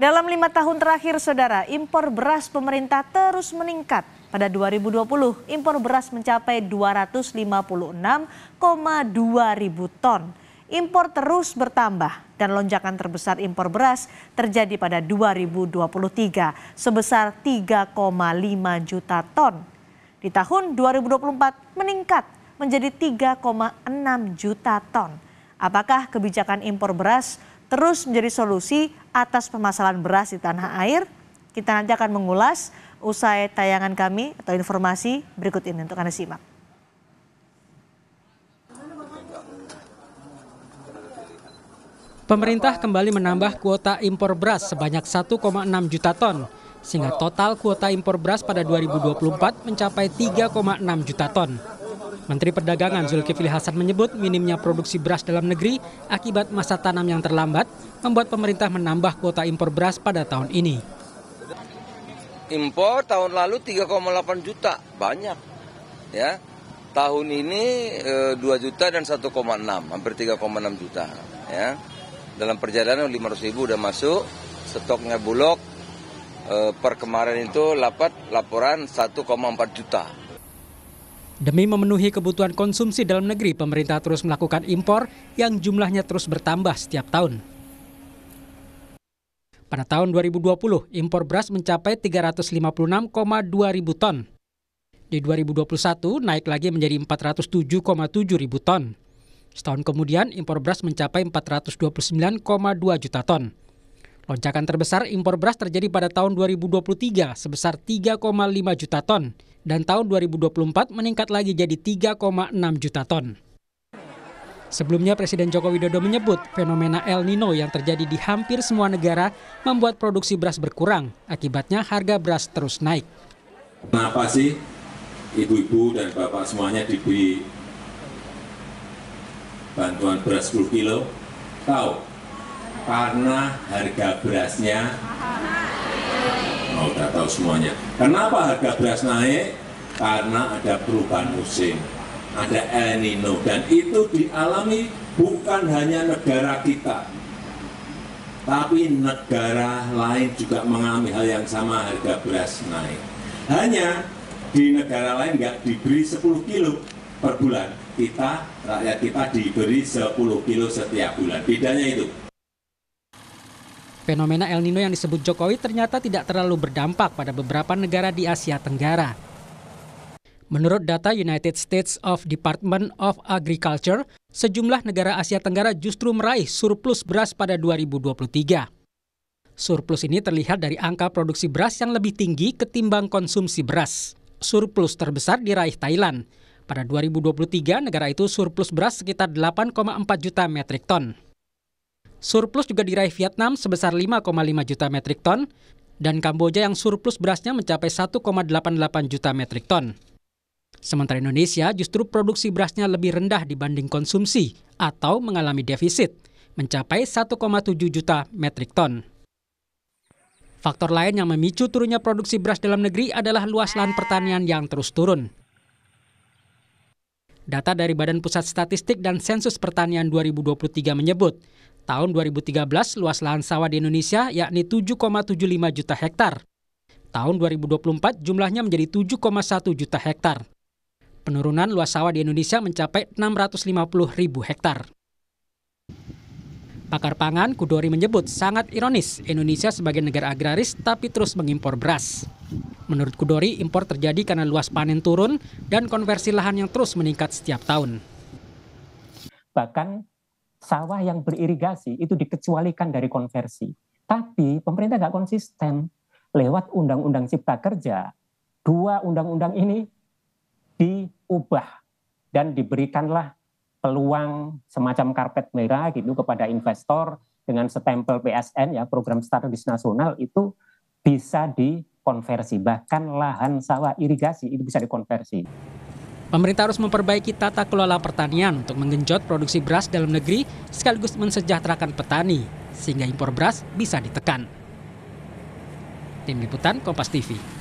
Dalam lima tahun terakhir, saudara, impor beras pemerintah terus meningkat. Pada 2020, impor beras mencapai 256,2 ribu ton. Impor terus bertambah dan lonjakan terbesar impor beras terjadi pada 2023 sebesar 3,5 juta ton. Di tahun 2024 meningkat menjadi 3,6 juta ton. Apakah kebijakan impor beras terus menjadi solusi atas permasalahan beras di tanah air? Kita nanti akan mengulas usai tayangan kami atau informasi berikut ini untuk Anda simak. Pemerintah kembali menambah kuota impor beras sebanyak 1,6 juta ton, sehingga total kuota impor beras pada 2024 mencapai 3,6 juta ton. Menteri Perdagangan Zulkifli Hasan menyebut minimnya produksi beras dalam negeri akibat masa tanam yang terlambat membuat pemerintah menambah kuota impor beras pada tahun ini. Impor tahun lalu 3,8 juta, banyak. Ya. Tahun ini 2 eh, juta dan 1,6, hampir 3,6 juta, ya. Dalam perjalanan 500 ribu udah masuk, stoknya bulog eh, per kemarin itu laporan 1,4 juta. Demi memenuhi kebutuhan konsumsi dalam negeri, pemerintah terus melakukan impor yang jumlahnya terus bertambah setiap tahun. Pada tahun 2020, impor beras mencapai 356,2 ribu ton. Di 2021, naik lagi menjadi 407,7 ribu ton. Setahun kemudian, impor beras mencapai 429,2 juta ton. Lonjakan terbesar impor beras terjadi pada tahun 2023 sebesar 3,5 juta ton dan tahun 2024 meningkat lagi jadi 3,6 juta ton. Sebelumnya Presiden Joko Widodo menyebut fenomena El Nino yang terjadi di hampir semua negara membuat produksi beras berkurang, akibatnya harga beras terus naik. Kenapa sih ibu-ibu dan bapak semuanya diberi bantuan beras 10 kilo? Tahu, karena harga berasnya oh, udah tahu semuanya. Kenapa harga beras naik? Karena ada perubahan musim, ada El Nino, dan itu dialami bukan hanya negara kita, tapi negara lain juga mengalami hal yang sama harga beras naik. Hanya di negara lain nggak diberi 10 kilo per bulan, kita rakyat kita diberi 10 kilo setiap bulan. Bedanya itu. Fenomena El Nino yang disebut Jokowi ternyata tidak terlalu berdampak pada beberapa negara di Asia Tenggara. Menurut data United States of Department of Agriculture, sejumlah negara Asia Tenggara justru meraih surplus beras pada 2023. Surplus ini terlihat dari angka produksi beras yang lebih tinggi ketimbang konsumsi beras. Surplus terbesar diraih Thailand. Pada 2023, negara itu surplus beras sekitar 8,4 juta metrik ton. Surplus juga diraih Vietnam sebesar 5,5 juta metrik ton dan Kamboja yang surplus berasnya mencapai 1,88 juta metrik ton. Sementara Indonesia justru produksi berasnya lebih rendah dibanding konsumsi atau mengalami defisit, mencapai 1,7 juta metrik ton. Faktor lain yang memicu turunnya produksi beras dalam negeri adalah luas lahan pertanian yang terus turun. Data dari Badan Pusat Statistik dan Sensus Pertanian 2023 menyebut, Tahun 2013, luas lahan sawah di Indonesia yakni 7,75 juta hektar. Tahun 2024 jumlahnya menjadi 7,1 juta hektar. Penurunan luas sawah di Indonesia mencapai 650 ribu hektar. Pakar pangan Kudori menyebut sangat ironis Indonesia sebagai negara agraris tapi terus mengimpor beras. Menurut Kudori, impor terjadi karena luas panen turun dan konversi lahan yang terus meningkat setiap tahun. Bahkan sawah yang beririgasi itu dikecualikan dari konversi. Tapi pemerintah nggak konsisten. Lewat undang-undang cipta kerja, dua undang-undang ini diubah dan diberikanlah peluang semacam karpet merah gitu kepada investor dengan stempel PSN ya program strategis nasional itu bisa dikonversi bahkan lahan sawah irigasi itu bisa dikonversi. Pemerintah harus memperbaiki tata kelola pertanian untuk menggenjot produksi beras dalam negeri sekaligus mensejahterakan petani sehingga impor beras bisa ditekan. Tim Liputan Kompas TV